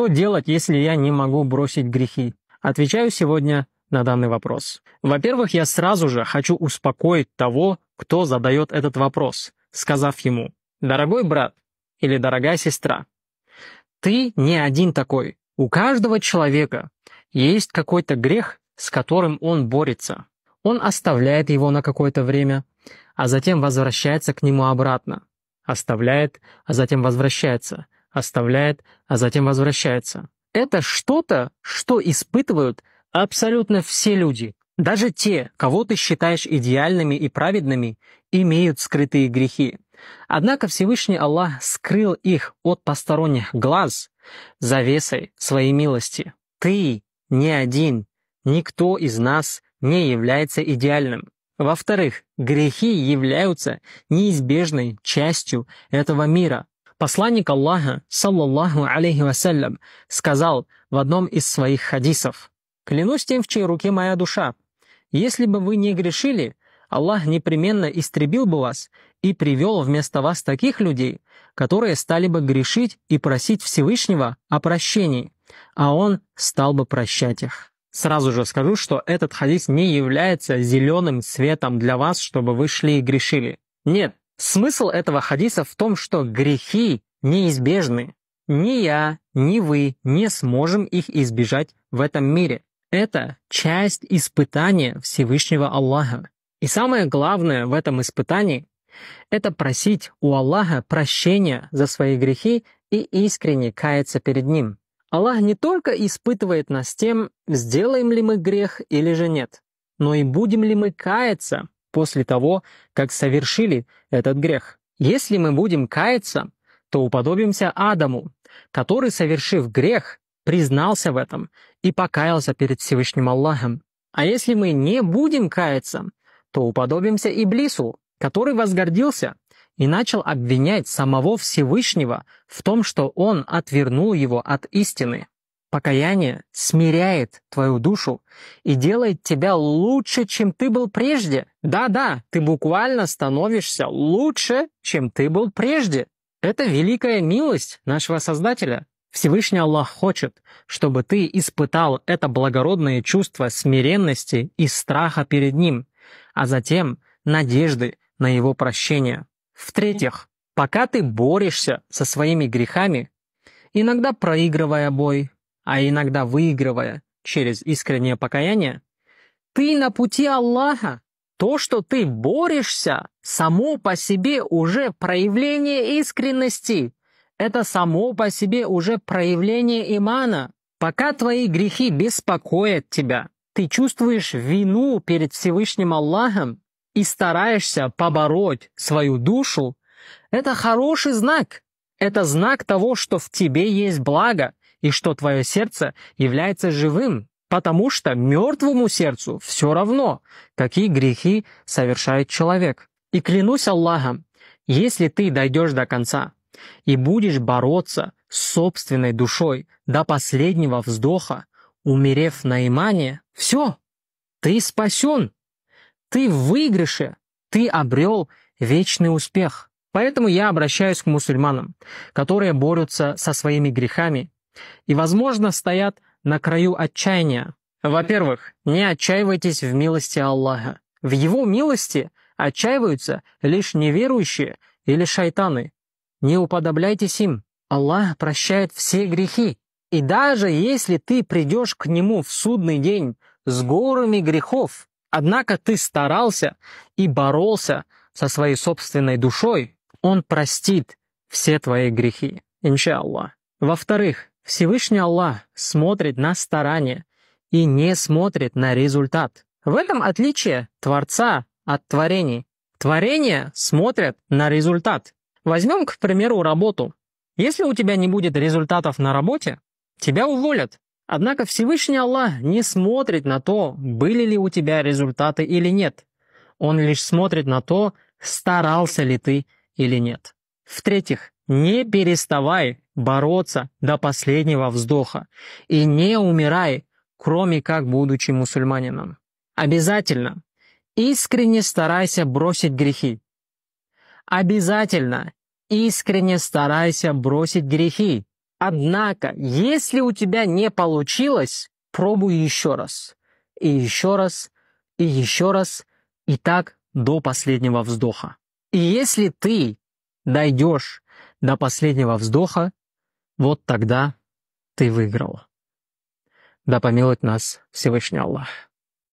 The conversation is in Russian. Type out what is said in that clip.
Что делать, если я не могу бросить грехи? Отвечаю сегодня на данный вопрос. Во-первых, я сразу же хочу успокоить того, кто задает этот вопрос, сказав ему «Дорогой брат» или «Дорогая сестра». Ты не один такой. У каждого человека есть какой-то грех, с которым он борется. Он оставляет его на какое-то время, а затем возвращается к нему обратно. Оставляет, а затем возвращается – оставляет, а затем возвращается. Это что-то, что испытывают абсолютно все люди. Даже те, кого ты считаешь идеальными и праведными, имеют скрытые грехи. Однако Всевышний Аллах скрыл их от посторонних глаз завесой своей милости. Ты не один, никто из нас не является идеальным. Во-вторых, грехи являются неизбежной частью этого мира. Посланник Аллаха, саллаллаху алейхи вассалям, сказал в одном из своих хадисов, «Клянусь тем, в чьей руке моя душа, если бы вы не грешили, Аллах непременно истребил бы вас и привел вместо вас таких людей, которые стали бы грешить и просить Всевышнего о прощении, а Он стал бы прощать их. Сразу же скажу, что этот хадис не является зеленым светом для вас, чтобы вы шли и грешили. Нет, Смысл этого хадиса в том, что грехи неизбежны. Ни я, ни вы не сможем их избежать в этом мире. Это часть испытания Всевышнего Аллаха. И самое главное в этом испытании – это просить у Аллаха прощения за свои грехи и искренне каяться перед Ним. Аллах не только испытывает нас тем, сделаем ли мы грех или же нет, но и будем ли мы каяться после того, как совершили этот грех. Если мы будем каяться, то уподобимся Адаму, который, совершив грех, признался в этом и покаялся перед Всевышним Аллахом. А если мы не будем каяться, то уподобимся Иблису, который возгордился и начал обвинять самого Всевышнего в том, что он отвернул его от истины. Покаяние смиряет твою душу и делает тебя лучше, чем ты был прежде. Да-да, ты буквально становишься лучше, чем ты был прежде. Это великая милость нашего Создателя. Всевышний Аллах хочет, чтобы ты испытал это благородное чувство смиренности и страха перед Ним, а затем надежды на Его прощение. В-третьих, пока ты борешься со своими грехами, иногда проигрывая бой, а иногда выигрывая через искреннее покаяние, ты на пути Аллаха. То, что ты борешься, само по себе уже проявление искренности. Это само по себе уже проявление имана. Пока твои грехи беспокоят тебя, ты чувствуешь вину перед Всевышним Аллахом и стараешься побороть свою душу, это хороший знак. Это знак того, что в тебе есть благо, и что твое сердце является живым, потому что мертвому сердцу все равно, какие грехи совершает человек. И клянусь Аллахом, если ты дойдешь до конца и будешь бороться с собственной душой до последнего вздоха, умерев на имане, все, ты спасен, ты в выигрыше, ты обрел вечный успех. Поэтому я обращаюсь к мусульманам, которые борются со своими грехами и, возможно, стоят на краю отчаяния. Во-первых, не отчаивайтесь в милости Аллаха. В Его милости отчаиваются лишь неверующие или шайтаны. Не уподобляйтесь им. Аллах прощает все грехи. И даже если ты придешь к Нему в судный день с горами грехов, однако ты старался и боролся со своей собственной душой, Он простит все твои грехи, иншаллах. Во-вторых, Всевышний Аллах смотрит на старание и не смотрит на результат. В этом отличие Творца от творений. Творения смотрят на результат. Возьмем, к примеру, работу. Если у тебя не будет результатов на работе, тебя уволят. Однако Всевышний Аллах не смотрит на то, были ли у тебя результаты или нет. Он лишь смотрит на то, старался ли ты или нет. В-третьих, не переставай бороться до последнего вздоха и не умирай, кроме как будучи мусульманином. Обязательно искренне старайся бросить грехи. Обязательно искренне старайся бросить грехи. Однако, если у тебя не получилось, пробуй еще раз. И еще раз, и еще раз, и так до последнего вздоха. И если ты дойдешь до последнего вздоха, вот тогда ты выиграл. Да помилует нас Всевышний Аллах.